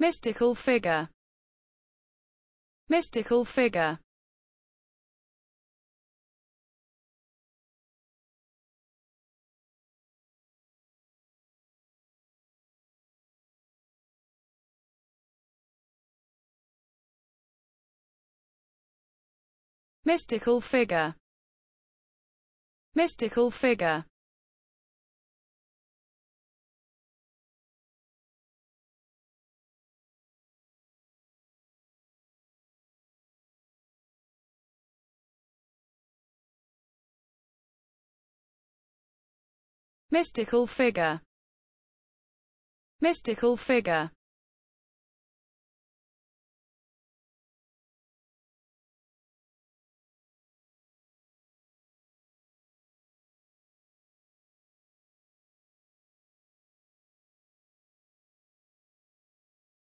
mystical figure mystical figure mystical figure mystical figure Mystical figure Mystical figure